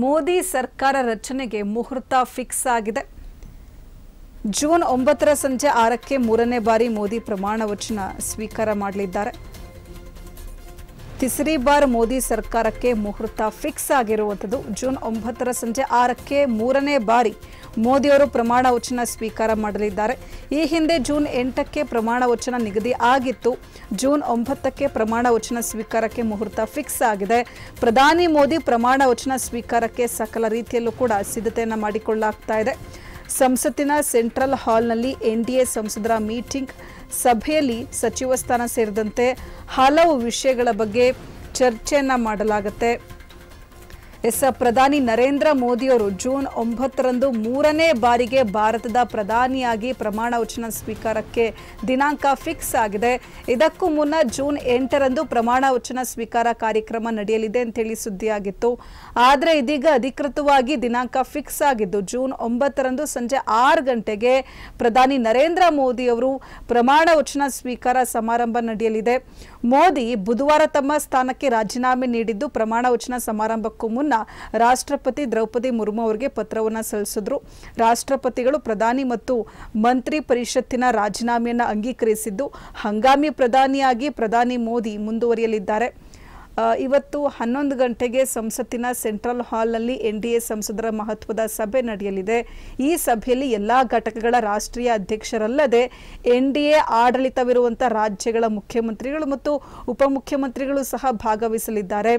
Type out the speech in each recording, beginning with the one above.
ಮೋದಿ ಸರ್ಕಾರ ರಚನೆಗೆ ಮುಹೂರ್ತ ಫಿಕ್ಸ್ ಆಗಿದೆ ಜೂನ್ ಒಂಬತ್ತರ ಸಂಜೆ ಆರಕ್ಕೆ ಮೂರನೇ ಬಾರಿ ಮೋದಿ ಪ್ರಮಾಣ ವಚನ ಸ್ವೀಕಾರ ಮಾಡಲಿದ್ದಾರೆ ತಿಸರಿ ಬಾರ್ ಮೋದಿ ಸರ್ಕಾರಕ್ಕೆ ಮುಹೂರ್ತ ಫಿಕ್ಸ್ ಆಗಿರುವಂಥದ್ದು ಜೂನ್ ಒಂಬತ್ತರ ಸಂಜೆ ಆರಕ್ಕೆ ಮೂರನೇ ಬಾರಿ ಮೋದಿಯವರು ಪ್ರಮಾಣ ವಚನ ಸ್ವೀಕಾರ ಮಾಡಲಿದ್ದಾರೆ ಈ ಹಿಂದೆ ಜೂನ್ ಎಂಟಕ್ಕೆ ಪ್ರಮಾಣ ವಚನ ನಿಗದಿ ಆಗಿತ್ತು ಜೂನ್ ಒಂಬತ್ತಕ್ಕೆ ಪ್ರಮಾಣ ವಚನ ಸ್ವೀಕಾರಕ್ಕೆ ಮುಹೂರ್ತ ಫಿಕ್ಸ್ ಆಗಿದೆ ಪ್ರಧಾನಿ ಮೋದಿ ಪ್ರಮಾಣ ವಚನ ಸ್ವೀಕಾರಕ್ಕೆ ಸಕಲ ರೀತಿಯಲ್ಲೂ ಕೂಡ ಸಿದ್ಧತೆಯನ್ನು ಮಾಡಿಕೊಳ್ಳಲಾಗ್ತಾ ಇದೆ ಸಂಸತ್ತಿನ ಸೆಂಟ್ರಲ್ ಹಾಲ್ನಲ್ಲಿ ಎ ಸಂಸದರ ಮೀಟಿಂಗ್ ಸಭೆಯಲ್ಲಿ ಸಚಿವ ಸ್ಥಾನ ಸೇರಿದಂತೆ ಹಲವು ವಿಷಯಗಳ ಬಗ್ಗೆ ಚರ್ಚೆಯನ್ನು ಮಾಡಲಾಗುತ್ತೆ ಎಸ್ ಪ್ರಧಾನಿ ನರೇಂದ್ರ ಮೋದಿಯವರು ಜೂನ್ ಒಂಬತ್ತರಂದು ಮೂರನೇ ಬಾರಿಗೆ ಭಾರತದ ಪ್ರಧಾನಿಯಾಗಿ ಪ್ರಮಾಣ ವಚನ ಸ್ವೀಕಾರಕ್ಕೆ ದಿನಾಂಕ ಫಿಕ್ಸ್ ಆಗಿದೆ ಇದಕ್ಕೂ ಮುನ್ನ ಜೂನ್ ಎಂಟರಂದು ಪ್ರಮಾಣ ವಚನ ಸ್ವೀಕಾರ ಕಾರ್ಯಕ್ರಮ ನಡೆಯಲಿದೆ ಅಂತೇಳಿ ಸುದ್ದಿಯಾಗಿತ್ತು ಆದರೆ ಇದೀಗ ಅಧಿಕೃತವಾಗಿ ದಿನಾಂಕ ಫಿಕ್ಸ್ ಆಗಿದ್ದು ಜೂನ್ ಒಂಬತ್ತರಂದು ಸಂಜೆ ಆರು ಗಂಟೆಗೆ ಪ್ರಧಾನಿ ನರೇಂದ್ರ ಮೋದಿಯವರು ಪ್ರಮಾಣ ವಚನ ಸ್ವೀಕಾರ ಸಮಾರಂಭ ನಡೆಯಲಿದೆ ಮೋದಿ ಬುಧವಾರ ತಮ್ಮ ಸ್ಥಾನಕ್ಕೆ ರಾಜೀನಾಮೆ ನೀಡಿದ್ದು ಪ್ರಮಾಣ ವಚನ ಸಮಾರಂಭಕ್ಕೂ ಮುನ್ನ ರಾಷ್ಟ್ರಪತಿ ದ್ರೌಪದಿ ಮುರ್ಮು ಅವರಿಗೆ ಪತ್ರವನ್ನು ಸಲ್ಲಿಸಿದ್ರು ರಾಷ್ಟ್ರಪತಿಗಳು ಪ್ರಧಾನಿ ಮತ್ತು ಮಂತ್ರಿ ಪರಿಷತ್ತಿನ ರಾಜೀನಾಮೆಯನ್ನು ಅಂಗೀಕರಿಸಿದ್ದು ಹಂಗಾಮಿ ಪ್ರಧಾನಿಯಾಗಿ ಪ್ರಧಾನಿ ಮೋದಿ ಮುಂದುವರಿಯಲಿದ್ದಾರೆ ಇವತ್ತು ಹನ್ನೊಂದು ಗಂಟೆಗೆ ಸಂಸತ್ತಿನ ಸೆಂಟ್ರಲ್ ಹಾಲ್ನಲ್ಲಿ ಎನ್ ಡಿ ಎ ಸಂಸದರ ಮಹತ್ವದ ಸಭೆ ನಡೆಯಲಿದೆ ಈ ಸಭೆಯಲ್ಲಿ ಎಲ್ಲಾ ಘಟಕಗಳ ರಾಷ್ಟ್ರೀಯ ಅಧ್ಯಕ್ಷರಲ್ಲದೆ ಎನ್ ಡಿ ಎ ಆಡಳಿತವಿರುವಂಥ ರಾಜ್ಯಗಳ ಮುಖ್ಯಮಂತ್ರಿಗಳು ಮತ್ತು ಉಪಮುಖ್ಯಮಂತ್ರಿಗಳು ಸಹ ಭಾಗವಹಿಸಲಿದ್ದಾರೆ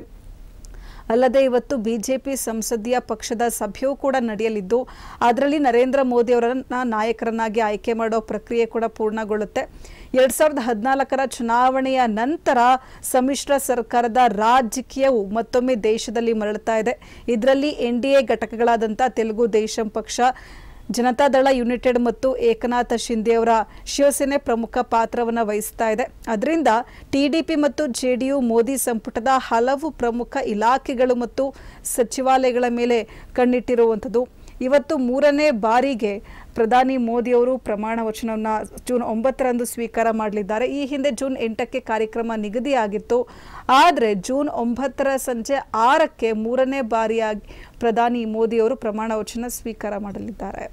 ಅಲ್ಲದೆ ಇವತ್ತು ಬಿಜೆಪಿ ಸಂಸದೀಯ ಪಕ್ಷದ ಸಭೆಯೂ ಕೂಡ ನಡೆಯಲಿದ್ದು ಅದರಲ್ಲಿ ನರೇಂದ್ರ ಮೋದಿ ನಾಯಕರನ್ನಾಗಿ ಆಯ್ಕೆ ಮಾಡೋ ಪ್ರಕ್ರಿಯೆ ಕೂಡ ಪೂರ್ಣಗೊಳ್ಳುತ್ತೆ ಎರಡ್ ಸಾವಿರದ ಹದಿನಾಲ್ಕರ ಚುನಾವಣೆಯ ನಂತರ ಸಮ್ಮಿಶ್ರ ಸರ್ಕಾರದ ರಾಜಕೀಯವು ಮತ್ತೊಮ್ಮೆ ದೇಶದಲ್ಲಿ ಮರಳುತ್ತಾ ಇದೆ ಇದರಲ್ಲಿ ಎನ್ ಡಿ ಎ ಘಟಕಗಳಾದಂಥ ತೆಲುಗು ದೇಶಂ ಪಕ್ಷ ಜನತಾದಳ ಯುನೈಟೆಡ್ ಮತ್ತು ಏಕನಾಥ್ ಅವರ ಶಿವಸೇನೆ ಪ್ರಮುಖ ಪಾತ್ರವನ್ನು ವಹಿಸ್ತಾ ಇದೆ ಅದರಿಂದ ಟಿಡಿಪಿ ಮತ್ತು ಜೆಡಿಯು ಮೋದಿ ಸಂಪುಟದ ಹಲವು ಪ್ರಮುಖ ಇಲಾಖೆಗಳು ಮತ್ತು ಸಚಿವಾಲಯಗಳ ಮೇಲೆ ಕಣ್ಣಿಟ್ಟಿರುವಂಥದ್ದು ಇವತ್ತು ಮೂರನೇ ಬಾರಿಗೆ ಪ್ರಧಾನಿ ಮೋದಿಯವರು ಪ್ರಮಾಣ ವಚನವನ್ನು ಜೂನ್ ಒಂಬತ್ತರಂದು ಸ್ವೀಕಾರ ಮಾಡಲಿದ್ದಾರೆ ಈ ಹಿಂದೆ ಜೂನ್ ಎಂಟಕ್ಕೆ ಕಾರ್ಯಕ್ರಮ ನಿಗದಿಯಾಗಿತ್ತು ಆದರೆ ಜೂನ್ ಒಂಬತ್ತರ ಸಂಜೆ ಆರಕ್ಕೆ ಮೂರನೇ ಬಾರಿಯಾಗಿ ಪ್ರಧಾನಿ ಮೋದಿಯವರು ಪ್ರಮಾಣ ವಚನ ಸ್ವೀಕಾರ ಮಾಡಲಿದ್ದಾರೆ